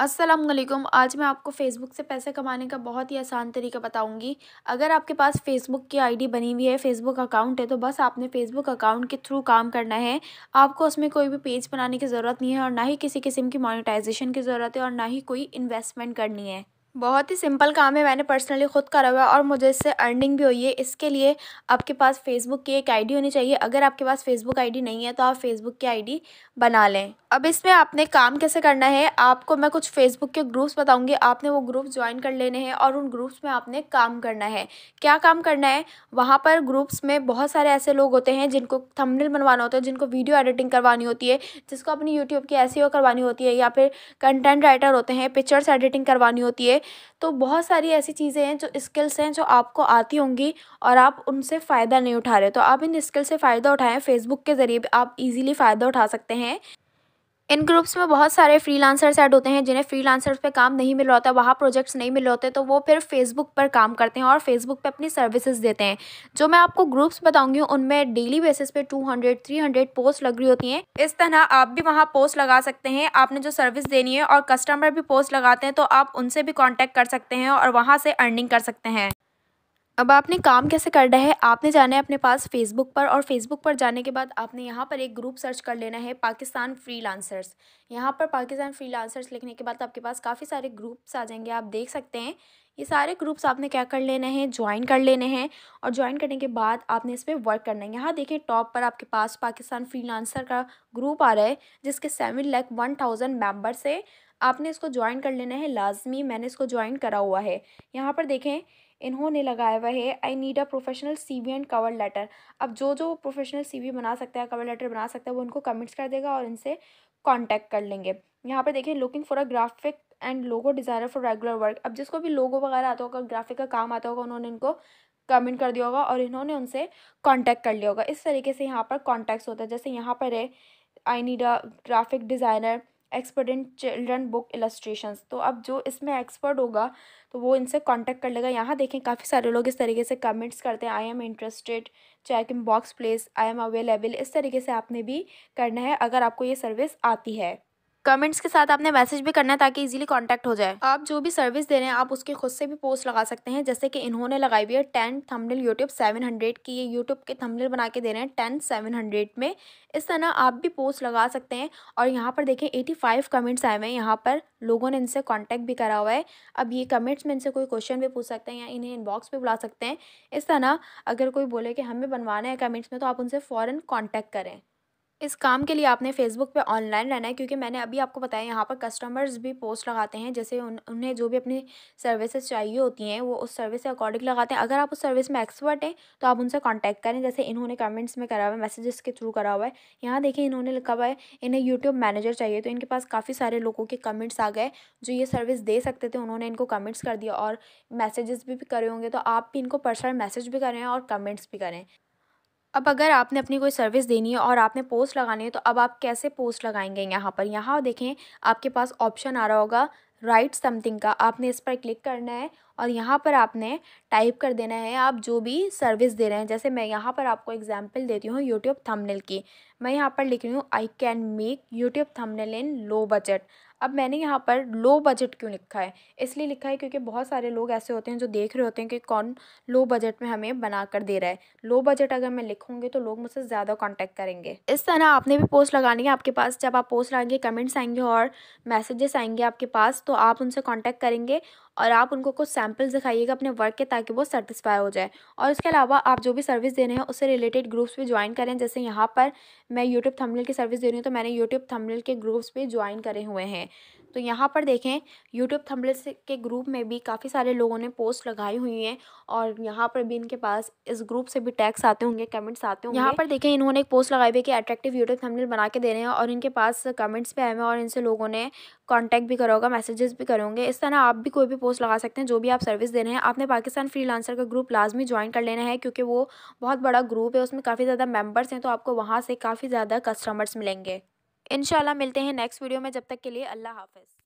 असलम आज मैं आपको फ़ेसबुक से पैसे कमाने का बहुत ही आसान तरीका बताऊंगी अगर आपके पास फ़ेसबुक की आईडी बनी हुई है फ़ेसबुक अकाउंट है तो बस आपने फ़ेसबुक अकाउंट के थ्रू काम करना है आपको उसमें कोई भी पेज बनाने की ज़रूरत नहीं है और ना ही किसी किस्म की मोनिटाइजेशन की ज़रूरत है और ना ही कोई इन्वेस्टमेंट करनी है बहुत ही सिंपल काम है मैंने पर्सनली ख़ुद करा हुआ और मुझे इससे अर्निंग भी हुई है इसके लिए आपके पास फ़ेसबुक की एक आईडी होनी चाहिए अगर आपके पास फ़ेसबुक आईडी नहीं है तो आप फ़ेसबुक की आईडी बना लें अब इसमें आपने काम कैसे करना है आपको मैं कुछ फेसबुक के ग्रुप्स बताऊंगी आपने वो ग्रुप ज्वाइन कर लेने हैं और उन ग्रुप्स में आपने काम करना है क्या काम करना है वहाँ पर ग्रुप्स में बहुत सारे ऐसे लोग होते हैं जिनको थंबनेल बनवाना होता है जिनको वीडियो एडिटिंग करवानी होती है जिसको अपनी यूट्यूब की ऐसी e करवानी होती है या फिर कंटेंट राइटर होते हैं पिक्चर्स एडिटिंग करवानी होती है तो बहुत सारी ऐसी चीज़ें हैं जो स्किल्स हैं जो आपको आती होंगी और आप उनसे फ़ायदा नहीं उठा रहे तो आप इन स्किल से फ़ायदा उठाएं फेसबुक के ज़रिए आप ईज़िली फ़ायदा उठा सकते हैं इन ग्रुप्स में बहुत सारे फ्रीलांसर्स ऐड होते हैं जिन्हें फ्रीलांसर्स पे काम नहीं मिल रहा होता वहाँ प्रोजेक्ट्स नहीं मिल रहे होते तो वो फिर फेसबुक पर काम करते हैं और फेसबुक पे अपनी सर्विसेज देते हैं जो मैं आपको ग्रुप्स बताऊंगी उनमें डेली बेसिस पे 200 300 पोस्ट लग रही होती हैं इस तरह आप भी वहाँ पोस्ट लगा सकते हैं आपने जो सर्विस देनी है और कस्टमर भी पोस्ट लगाते हैं तो आप उनसे भी कॉन्टैक्ट कर सकते हैं और वहाँ से अर्निंग कर सकते हैं अब आपने काम कैसे करना है आपने जाना है अपने पास फेसबुक पर और फेसबुक पर जाने के बाद आपने यहाँ पर एक ग्रुप सर्च कर लेना है पाकिस्तान फ्री लांसर्स यहाँ पर पाकिस्तान फ्री लांसर्स लिखने के बाद आपके पास काफ़ी सारे ग्रुप्स आ जाएंगे आप देख सकते हैं ये सारे ग्रुप्स आपने क्या कर लेने हैं ज्वाइन कर लेने हैं और ज्वाइन करने के बाद आपने इस पर वर्क करना है यहाँ देखें टॉप पर आपके पास पाकिस्तान फ्री लांसर का ग्रुप आ रहा है जिसके seven lakh one thousand members है आपने इसको ज्वाइन कर लेना है लाजमी मैंने इसको ज्वाइन करा हुआ है यहाँ पर देखें इन्होंने लगाया हुआ है I need a professional C V and cover letter अब जो जो प्रोफेशनल सी वी बना सकता है कवर लेटर बना सकता है वो उनको कमेंट्स कर देगा और इनसे कॉन्टैक्ट कर लेंगे यहाँ पर देखें looking for a graphic and logo designer for regular work अब जिसको भी लोगो वगैरह आता होगा ग्राफिक का काम आता होगा उन्होंने इनको कमेंट कर दिया होगा और इन्होंने उनसे कांटेक्ट कर लिया होगा इस तरीके से यहाँ पर कॉन्टैक्ट्स होता है जैसे यहाँ पर है I need a graphic designer expert in children book illustration तो अब जो इसमें एक्सपर्ट होगा तो वो इनसे कांटेक्ट कर लेगा यहाँ देखें काफ़ी सारे लोग इस तरीके से कमेंट्स करते हैं I am interested check inbox please I am available इस तरीके से आपने भी करना है अगर आपको ये सर्विस आती है कमेंट्स के साथ आपने मैसेज भी करना है ताकि इजीली कांटेक्ट हो जाए आप जो भी सर्विस दे रहे हैं आप उसके खुद से भी पोस्ट लगा सकते हैं जैसे कि इन्होंने लगाई हुई है ten thumbnail YouTube seven hundred की ये यूट्यूब के थंबनेल बना के दे रहे हैं टेन सेवन हंड्रेड में इस तरह आप भी पोस्ट लगा सकते हैं और यहाँ पर देखें एटी फाइव कमेंट्स आए हुए हैं यहाँ पर लोगों ने इनसे कॉन्टैक्ट भी करा हुआ है अब ये कमेंट्स में इनसे कोई क्वेश्चन भी पूछ सकते हैं या इन्हें इनबॉक्स भी बुला सकते हैं इस तरह अगर कोई बोले कि हमें बनवाना है कमेंट्स में तो आप उनसे फ़ौरन कॉन्टैक्ट करें इस काम के लिए आपने फेसबुक पे ऑनलाइन रहना है क्योंकि मैंने अभी आपको बताया यहाँ पर कस्टमर्स भी पोस्ट लगाते हैं जैसे उन उन्हें जो भी अपनी सर्विसेज चाहिए होती हैं वो उस सर्विस के अकॉर्डिंग लगाते हैं अगर आप उस सर्विस में एक्सपर्ट हैं तो आप उनसे कॉन्टैक्ट करें जैसे इन्होंने कमेंट्स में करा हुआ है मैसेजेस के थ्रू करा हुआ है यहाँ देखिए इन्होंने लिखा हुआ है इन्हें यूट्यूब मैनेजर चाहिए तो इनके पास काफ़ी सारे लोगों के कमेंट्स आ गए जो ये सर्विस दे सकते थे उन्होंने इनको कमेंट्स कर दिया और मैसेजेस भी करे होंगे तो आप भी इनको पर्सनल मैसेज भी करें और कमेंट्स भी करें अब अगर आपने अपनी कोई सर्विस देनी है और आपने पोस्ट लगानी है तो अब आप कैसे पोस्ट लगाएंगे यहाँ पर यहाँ देखें आपके पास ऑप्शन आ रहा होगा राइट समथिंग का आपने इस पर क्लिक करना है और यहाँ पर आपने टाइप कर देना है आप जो भी सर्विस दे रहे हैं जैसे मैं यहाँ पर आपको एग्जाम्पल देती हूँ यूट्यूब थंबनेल की मैं यहाँ पर लिख रही हूँ I can make YouTube thumbnail in low budget अब मैंने यहाँ पर लो बजट क्यों लिखा है इसलिए लिखा है क्योंकि बहुत सारे लोग ऐसे होते हैं जो देख रहे होते हैं कि कौन लो बजट में हमें बना कर दे रहा है लो बजट अगर मैं लिखूँगी तो लोग मुझसे ज़्यादा कॉन्टैक्ट करेंगे इस तरह आपने भी पोस्ट लगानी है आपके पास जब आप पोस्ट लगाएंगे कमेंट्स आएंगे और मैसेजेस आएंगे आपके पास तो आप उनसे कॉन्टैक्ट करेंगे और आप उनको कुछ सैम्पल्स दिखाइएगा अपने वर्क के ताकि वो सेटिस्फाई हो जाए और इसके अलावा आप जो भी सर्विस दे रहे हैं उससे रिलेटेड ग्रुप्स भी ज्वाइन करें जैसे यहाँ पर मैं यूट्यूब थंबनेल की सर्विस दे रही हूँ तो मैंने यूट्यूब थंबनेल के ग्रुप्स भी ज्वाइन करे हुए हैं तो यहाँ पर देखें यूट्यूब थम्बलेट्स के ग्रुप में भी काफ़ी सारे लोगों ने पोस्ट लगाई हुई हैं और यहाँ पर भी इनके पास इस ग्रुप से भी टैक्स आते होंगे कमेंट्स आते होंगे यहाँ पर देखें इन्होंने एक पोस्ट लगाई हुई कि अट्रैक्टिव यूट्यूब थंबनेल बना के दे रहे हैं और इनके पास कमेंट्स भी आए हैं और इनसे लोगों ने कॉन्टैक्ट भी करा होगा मैसेजेस भी करेंगे इस तरह आप भी कोई भी पोस्ट लगा सकते हैं जो भी आप सर्विस दे रहे हैं आपने पाकिस्तान लांसर का ग्रुप लाजमी ज्वाइन कर लेना है क्योंकि वो बहुत बड़ा ग्रुप है उसमें काफ़ी ज़्यादा मेम्बर्स हैं तो आपको वहाँ से काफ़ी ज़्यादा कस्टमर्स मिलेंगे इनशाला मिलते हैं नेक्स्ट वीडियो में जब तक के लिए अल्लाह हाफिज़